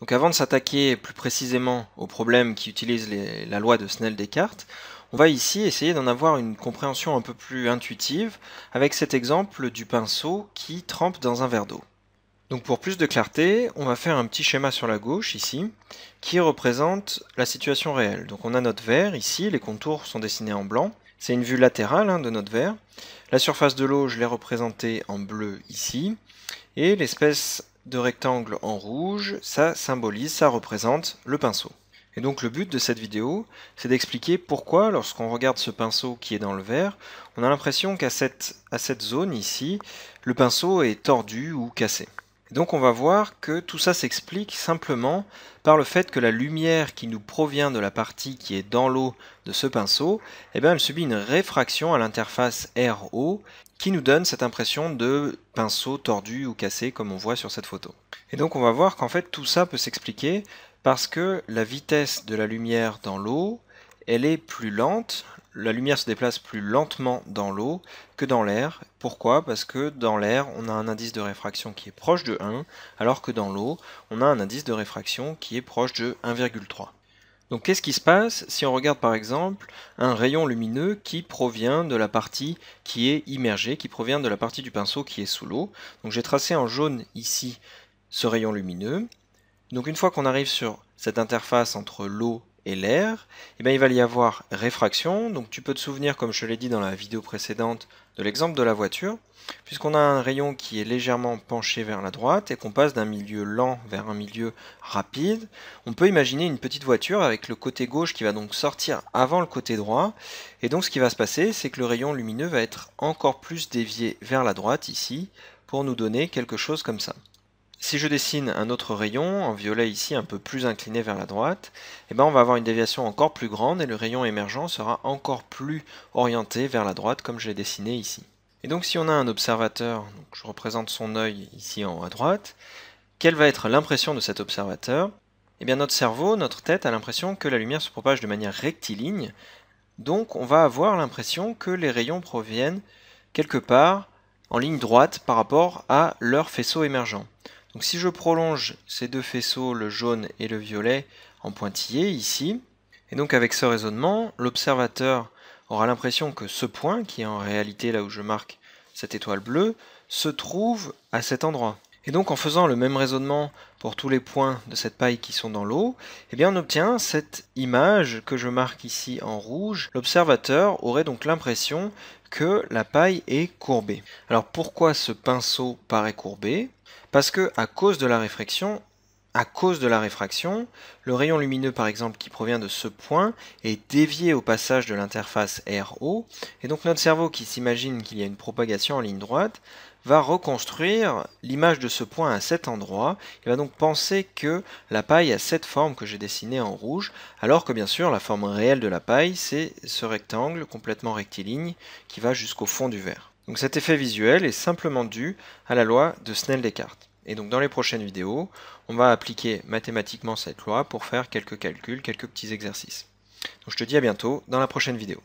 Donc avant de s'attaquer plus précisément aux problèmes qui utilisent la loi de Snell-Descartes, on va ici essayer d'en avoir une compréhension un peu plus intuitive avec cet exemple du pinceau qui trempe dans un verre d'eau. Donc pour plus de clarté, on va faire un petit schéma sur la gauche ici qui représente la situation réelle. Donc on a notre verre ici, les contours sont dessinés en blanc c'est une vue latérale hein, de notre verre. La surface de l'eau, je l'ai représentée en bleu ici. Et l'espèce de rectangle en rouge, ça symbolise, ça représente le pinceau. Et donc le but de cette vidéo, c'est d'expliquer pourquoi, lorsqu'on regarde ce pinceau qui est dans le verre, on a l'impression qu'à cette, à cette zone ici, le pinceau est tordu ou cassé donc on va voir que tout ça s'explique simplement par le fait que la lumière qui nous provient de la partie qui est dans l'eau de ce pinceau, eh ben, elle subit une réfraction à l'interface RO qui nous donne cette impression de pinceau tordu ou cassé comme on voit sur cette photo. Et donc on va voir qu'en fait tout ça peut s'expliquer parce que la vitesse de la lumière dans l'eau elle est plus lente, la lumière se déplace plus lentement dans l'eau que dans l'air. Pourquoi Parce que dans l'air, on a un indice de réfraction qui est proche de 1, alors que dans l'eau, on a un indice de réfraction qui est proche de 1,3. Donc qu'est-ce qui se passe si on regarde par exemple un rayon lumineux qui provient de la partie qui est immergée, qui provient de la partie du pinceau qui est sous l'eau Donc j'ai tracé en jaune ici ce rayon lumineux. Donc une fois qu'on arrive sur cette interface entre l'eau et l'air, eh bien, il va y avoir réfraction. Donc tu peux te souvenir, comme je l'ai dit dans la vidéo précédente, de l'exemple de la voiture, puisqu'on a un rayon qui est légèrement penché vers la droite et qu'on passe d'un milieu lent vers un milieu rapide, on peut imaginer une petite voiture avec le côté gauche qui va donc sortir avant le côté droit, et donc ce qui va se passer, c'est que le rayon lumineux va être encore plus dévié vers la droite ici, pour nous donner quelque chose comme ça. Si je dessine un autre rayon, en violet ici un peu plus incliné vers la droite, eh ben, on va avoir une déviation encore plus grande et le rayon émergent sera encore plus orienté vers la droite comme je l'ai dessiné ici. Et donc si on a un observateur, je représente son œil ici en haut à droite, quelle va être l'impression de cet observateur Eh bien notre cerveau, notre tête a l'impression que la lumière se propage de manière rectiligne, donc on va avoir l'impression que les rayons proviennent quelque part en ligne droite par rapport à leur faisceau émergent. Donc si je prolonge ces deux faisceaux, le jaune et le violet, en pointillé ici, et donc avec ce raisonnement, l'observateur aura l'impression que ce point, qui est en réalité là où je marque cette étoile bleue, se trouve à cet endroit. Et donc en faisant le même raisonnement pour tous les points de cette paille qui sont dans l'eau, eh bien on obtient cette image que je marque ici en rouge. L'observateur aurait donc l'impression que la paille est courbée. Alors pourquoi ce pinceau paraît courbé parce que à cause de la réfraction, cause de la réfraction, le rayon lumineux par exemple qui provient de ce point est dévié au passage de l'interface RO, et donc notre cerveau qui s'imagine qu'il y a une propagation en ligne droite va reconstruire l'image de ce point à cet endroit, il va donc penser que la paille a cette forme que j'ai dessinée en rouge, alors que bien sûr la forme réelle de la paille c'est ce rectangle complètement rectiligne qui va jusqu'au fond du verre. Donc cet effet visuel est simplement dû à la loi de Snell-Descartes. Et donc dans les prochaines vidéos, on va appliquer mathématiquement cette loi pour faire quelques calculs, quelques petits exercices. Donc je te dis à bientôt dans la prochaine vidéo.